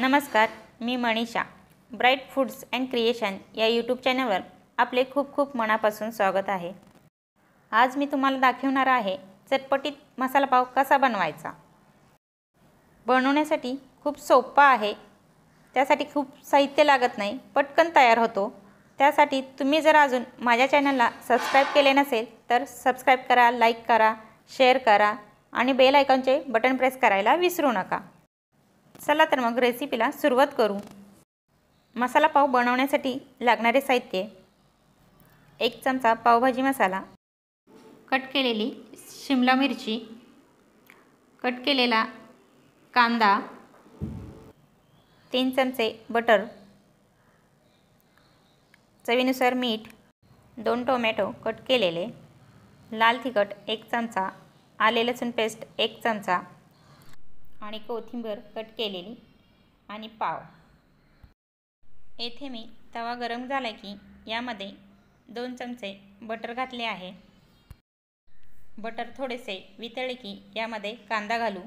नमस्कार मी Manisha bright foods and creation या यूट्यूब चॅनलवर आपले खूप खूप मनापासून स्वागत आहे आज मी तुम्हाला दाखवणार आहे चटपटीत मसाला पाव कसा बनवायचा बनवण्यासाठी खूप सोप्पा आहे त्यासाठी खूप साहित्य लागत नाही पटकन तयार होतो त्यासाठी तुम्ही जर अजून माझ्या चॅनलला सबस्क्राईब केले नसेल तर सबस्क्राईब करा लाईक करा शेअर करा आणि बेल बटन प्रेस करायला विसरू नका चला तर मग रेसिपीला सुरुवात करू मसाला पाव बनवण्यासाठी लागणारे साहित्य एक चमचा पावभाजी मसाला कट केलेली शिमला मिरची कट केलेला कांदा तीन चमचे बटर चवीनुसार मीठ दोन टोमॅटो कट केलेले लाल तिखट एक चमचा आले लसूण पेस्ट एक चमचा आणि कोथिंबीर कट केलेली आणि पाव येथे मी तवा गरम झाला की यामध्ये दोन चमचे बटर घातले आहे बटर थोडेसे वितळले की यामध्ये कांदा घालू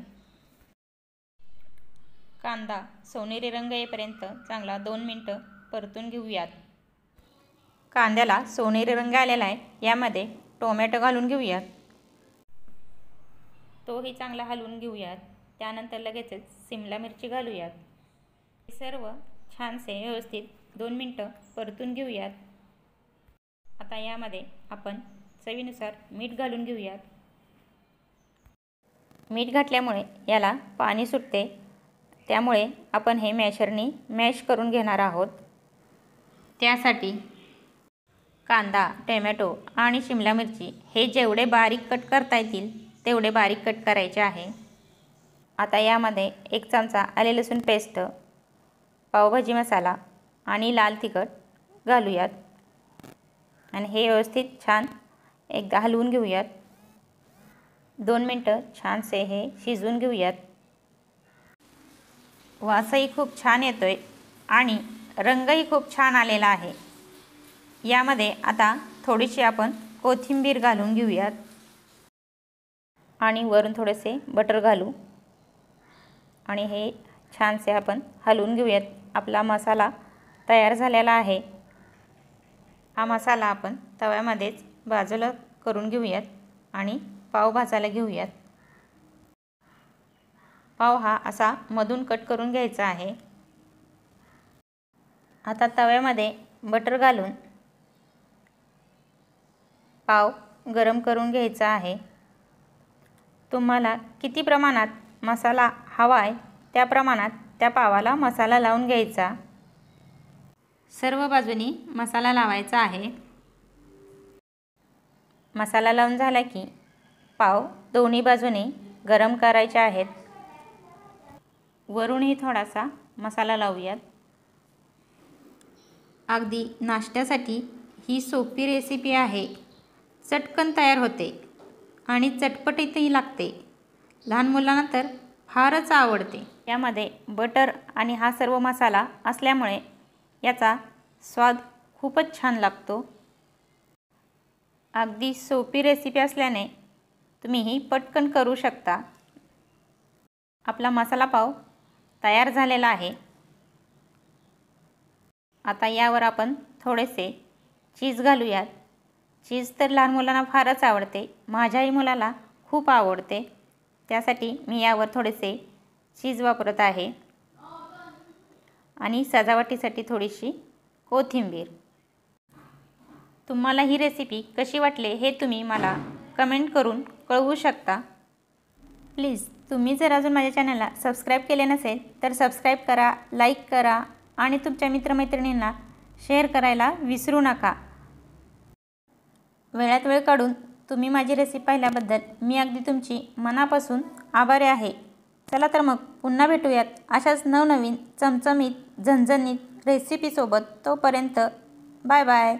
कांदा सोनेरी रंग येईपर्यंत चांगला दोन मिनटं परतून घेऊयात कांद्याला सोनेरी रंग आलेला आहे यामध्ये टोमॅटो घालून घेऊयात तोही चांगला हलवून घेऊयात त्यानंतर लगेचच सिमला मिरची घालूयात हे सर्व छानसे व्यवस्थित दोन मिनटं परतून घेऊयात आता यामध्ये आपण चवीनुसार मीठ घालून घेऊयात मीठ घातल्यामुळे याला पाणी सुटते त्यामुळे आपण हे मॅशरनी मॅश करून घेणार आहोत त्यासाठी कांदा टोमॅटो आणि शिमला मिरची हे जेवढे बारीक कट करता येतील तेवढे बारीक कट करायचे आहे आता यामध्ये एक चमचा आले लसूण पेस्ट पावभाजी मसाला आणि लाल तिखट घालूयात आणि हे व्यवस्थित छान एकदा हलवून घेऊयात दोन मिनटं छानसे हे शिजवून घेऊयात वासही खूप छान येतोय आणि रंगही खूप छान आलेला आहे यामध्ये आता थोडीशी आपण कोथिंबीर घालून घेऊयात आणि वरून थोडेसे बटर घालू आणि हे छानसे आपण हलवून घेऊयात आपला मसाला तयार झालेला आहे हा मसाला आपण तव्यामध्येच बाजूला करून घेऊयात आणि पाव भाजायला घेऊयात पाव हा असा मधून कट करून घ्यायचा आहे आता तव्यामध्ये बटर घालून पाव गरम करून घ्यायचा आहे तुम्हाला किती प्रमाणात मसाला हवा आहे त्या प्रमाणात त्या पावाला मसाला लावून घ्यायचा सर्व बाजूनी मसाला लावायचा आहे मसाला लावून झाला की पाव दोन्ही बाजूने गरम करायचे आहेत वरूनही थोडासा मसाला लावूयात अगदी नाश्त्यासाठी ही सोपी रेसिपी आहे चटकन तयार होते आणि चटपटीतही लागते लहान मुलांना तर फारच आवडते यामध्ये बटर आणि हा सर्व मसाला असल्यामुळे याचा स्वाद खूपच छान लागतो अगदी सोपी रेसिपी असल्याने तुम्ही ही पटकन करू शकता आपला मसाला पाव तयार झालेला आहे आता यावर आपण थोडेसे चीज घालूयात चीज तर लहान मुलांना फारच आवडते माझ्याही मुलाला खूप आवडते त्यासाठी मी यावर थोडेसे चीज वापरत आहे आणि सजावटीसाठी थोडीशी कोथिंबीर तुम्हाला ही रेसिपी कशी वाटले हे तुम्ही मला कमेंट करून कळवू शकता प्लीज तुम्ही जर अजून माझ्या चॅनलला सबस्क्राईब केले नसेल तर सबस्क्राईब करा लाईक करा आणि तुमच्या मित्रमैत्रिणींना शेअर करायला विसरू नका वेळात वेळ काढून तुम्ही माझी रेसिपी पाहिल्याबद्दल मी अगदी तुमची मनापासून आभारी आहे चला तर मग पुन्हा भेटूयात अशाच नवनवीन चमचमीत झणझणीत रेसिपीसोबत तोपर्यंत बाय बाय